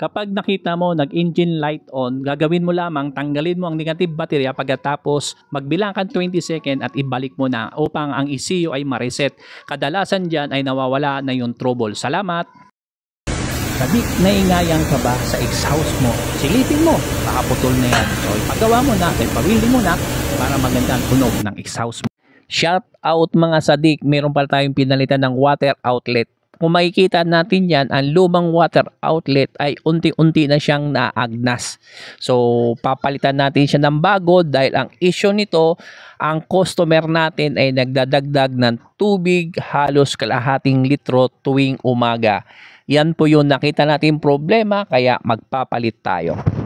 Kapag nakita mo nag-engine light on, gagawin mo lamang tanggalin mo ang negative baterya pagkatapos magbilang kang 20 second at ibalik mo na upang ang ECU ay ma-reset. Kadalasan dyan ay nawawala na yung trouble. Salamat! Sabik na ingayang ka ba sa exhaust mo? Silipin mo, baka na yan. So ipagawa mo na, ipawilding mo na para maganda ang tunog ng exhaust mo. Shout out mga sadik, meron pa tayong pinalitan ng water outlet kung makikita natin yan, ang lumang water outlet ay unti-unti na siyang naagnas. So, papalitan natin siya ng bago dahil ang issue nito, ang customer natin ay nagdadagdag ng tubig halos kalahating litro tuwing umaga. Yan po yung nakita natin problema kaya magpapalit tayo.